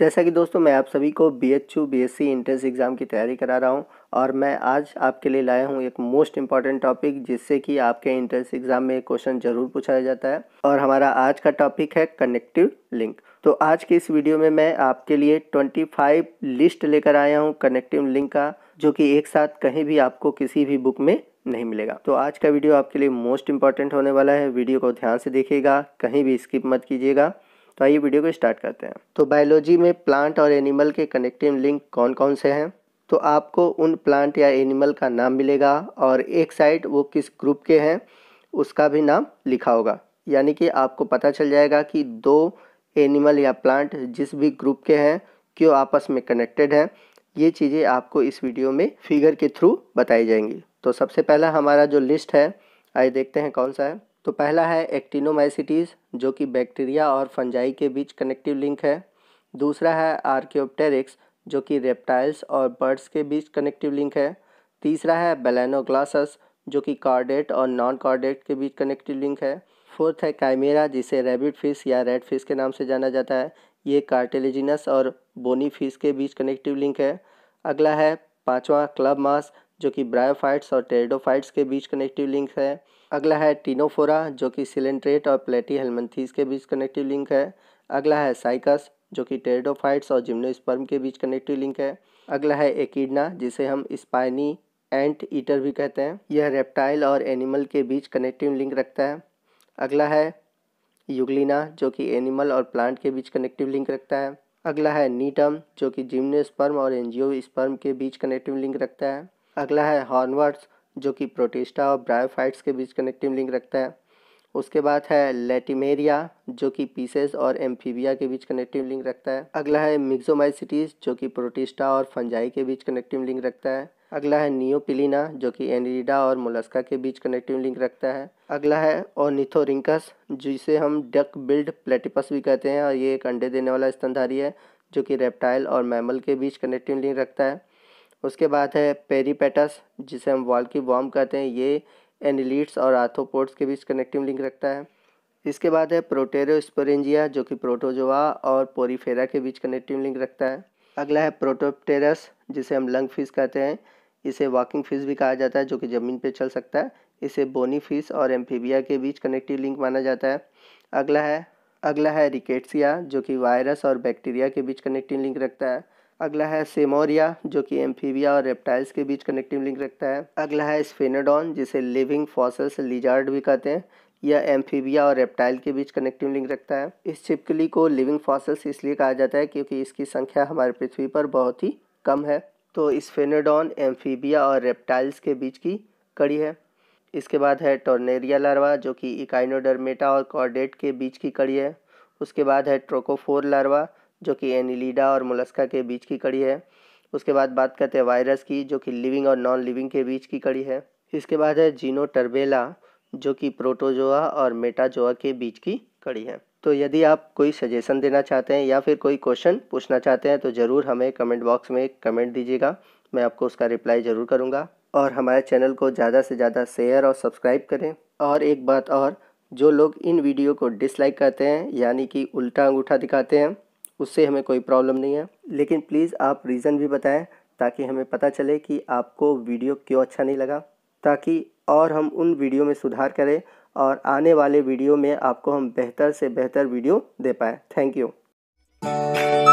जैसा कि दोस्तों मैं आप सभी को B H U B S C entrance exam की तैयारी करा रहा हूं और मैं आज आपके लिए लाया हूं एक मोस्ट इम्पॉर्टेंट टॉपिक जिससे कि आपके एंट्रेंस एग्ज़ाम में क्वेश्चन ज़रूर पूछा जाता है और हमारा आज का टॉपिक है कनेक्टिव लिंक तो आज के इस वीडियो में मैं आपके लिए 25 लिस्ट लेकर आया हूँ कनेक्टिव लिंक का जो कि एक साथ कहीं भी आपको किसी भी बुक में नहीं मिलेगा तो आज का वीडियो आपके लिए मोस्ट इम्पॉर्टेंट होने वाला है वीडियो को ध्यान से देखिएगा कहीं भी स्किप मत कीजिएगा तो आइए वीडियो को स्टार्ट करते हैं तो बायोलॉजी में प्लांट और एनिमल के कनेक्टिव लिंक कौन कौन से हैं तो आपको उन प्लांट या एनिमल का नाम मिलेगा और एक साइड वो किस ग्रुप के हैं उसका भी नाम लिखा होगा यानी कि आपको पता चल जाएगा कि दो एनिमल या प्लांट जिस भी ग्रुप के हैं क्यों आपस में कनेक्टेड हैं ये चीज़ें आपको इस वीडियो में फिगर के थ्रू बताई जाएंगी तो सबसे पहला हमारा जो लिस्ट है आइए देखते हैं कौन सा है तो पहला है एक्टिनोमाइसिटीज़ जो कि बैक्टीरिया और फंजाई के बीच कनेक्टिव लिंक है दूसरा है आर्क्योप्टेरिक्स जो कि रेप्टाइल्स और बर्ड्स के बीच कनेक्टिव लिंक है तीसरा है बेलानोग्लासस जो कि कार्डेट और नॉन कार्डेट के बीच कनेक्टिव लिंक है फोर्थ है काइमेरा जिसे रेबिड फिश या रेड फिश के नाम से जाना जाता है ये कार्टेलिजिनस और बोनी फिश के बीच कनेक्टिव लिंक है अगला है पाँचवा क्लब मास जो कि ब्रायोफाइट्स और टेरिडोफाइट्स के बीच कनेक्टिव लिंक है अगला है टीनोफोरा जो कि सिलेंट्रेट और प्लेटी हेलमेंथीस के बीच कनेक्टिव लिंक है अगला है साइकस जो कि टेरिडोफाइट्स और जिम्नोस्पर्म के बीच कनेक्टिव लिंक है अगला है एकीडना जिसे हम स्पाइनी एंट ईटर भी कहते हैं यह रेप्टाइल और एनिमल के बीच कनेक्टिव लिंक रखता है अगला है युगलिना जो कि एनिमल और प्लांट के बीच कनेक्टिव लिंक रखता है अगला है नीटम जो कि जिम्नोस्पर्म और स्पर्म के बीच कनेक्टिव लिंक रखता है अगला है हॉर्नवर्ड्स जो कि प्रोटिस्टा और ब्रायोफाइट्स के बीच कनेक्टिव लिंक रखता है उसके बाद है लेटिमेरिया जो कि पीसेस और एम्फीबिया के बीच कनेक्टिव लिंक रखता है अगला है मिक्सोमाइसिटीज जो कि प्रोटिस्टा और फंजाई के बीच कनेक्टिव लिंक रखता है अगला है नियोपिलिना जो कि एनरीडा और मोलस्का के बीच कनेक्टिव लिंक रखता है अगला है ओनिथोरिंकस जिसे हम डक बिल्ड प्लेटिपस भी कहते हैं और ये एक अंडे देने वाला स्तनधारी है जो कि रेप्टाइल और मैमल के बीच कनेक्टिव लिंक रखता है उसके बाद है पेरीपेटस जिसे हम वॉल की वॉम कहते हैं ये एनिलीट्स और आर्थोपोड्स के बीच कनेक्टिव लिंक रखता है इसके बाद है स्पोरेंजिया जो कि प्रोटोजोआ और पोरीफेरा के बीच कनेक्टिव लिंक रखता है अगला है प्रोटोप्टेरस जिसे हम लंग फिश कहते हैं इसे वॉकिंग फिश भी कहा जाता है जो कि ज़मीन पर चल सकता है इसे बोनी फिश और एम्फीबिया के बीच कनेक्टिव लिंक माना जाता है अगला है अगला है रिकेट्सिया जो कि वायरस और बैक्टीरिया के बीच कनेक्टिव लिंक रखता है अगला है सेमोरिया जो कि एम्फीबिया और रेप्टाइल्स के बीच कनेक्टिव लिंक रखता है अगला है स्फेनाडॉन जिसे लिविंग फॉसल्स लिजार्ड भी कहते हैं यह एम्फीबिया और रेप्टाइल के बीच कनेक्टिव लिंक रखता है इस छिपकली को लिविंग फॉसल्स इसलिए कहा जाता है क्योंकि इसकी संख्या हमारे पृथ्वी पर बहुत ही कम है तो स्फेनाडॉन एम्फीबिया और रेप्टाइल्स के बीच की कड़ी है इसके बाद है टोर्नेरिया लार्वा जो कि इकाइनोडर्मेटा और कॉर्डेट के बीच की कड़ी है उसके बाद है ट्रोकोफोर लार्वा जो कि एनिलीडा और मोलस्का के बीच की कड़ी है उसके बाद बात करते हैं वायरस की जो कि लिविंग और नॉन लिविंग के बीच की कड़ी है इसके बाद है जीनो टर्बेला जो कि प्रोटोजोआ और मेटाजोआ के बीच की कड़ी है तो यदि आप कोई सजेशन देना चाहते हैं या फिर कोई क्वेश्चन पूछना चाहते हैं तो ज़रूर हमें कमेंट बॉक्स में कमेंट दीजिएगा मैं आपको उसका रिप्लाई ज़रूर करूँगा और हमारे चैनल को ज़्यादा से ज़्यादा शेयर और सब्सक्राइब करें और एक बात और जो लोग इन वीडियो को डिसलाइक करते हैं यानी कि उल्टा अंगूठा दिखाते हैं उससे हमें कोई प्रॉब्लम नहीं है लेकिन प्लीज़ आप रीज़न भी बताएं ताकि हमें पता चले कि आपको वीडियो क्यों अच्छा नहीं लगा ताकि और हम उन वीडियो में सुधार करें और आने वाले वीडियो में आपको हम बेहतर से बेहतर वीडियो दे पाएँ थैंक यू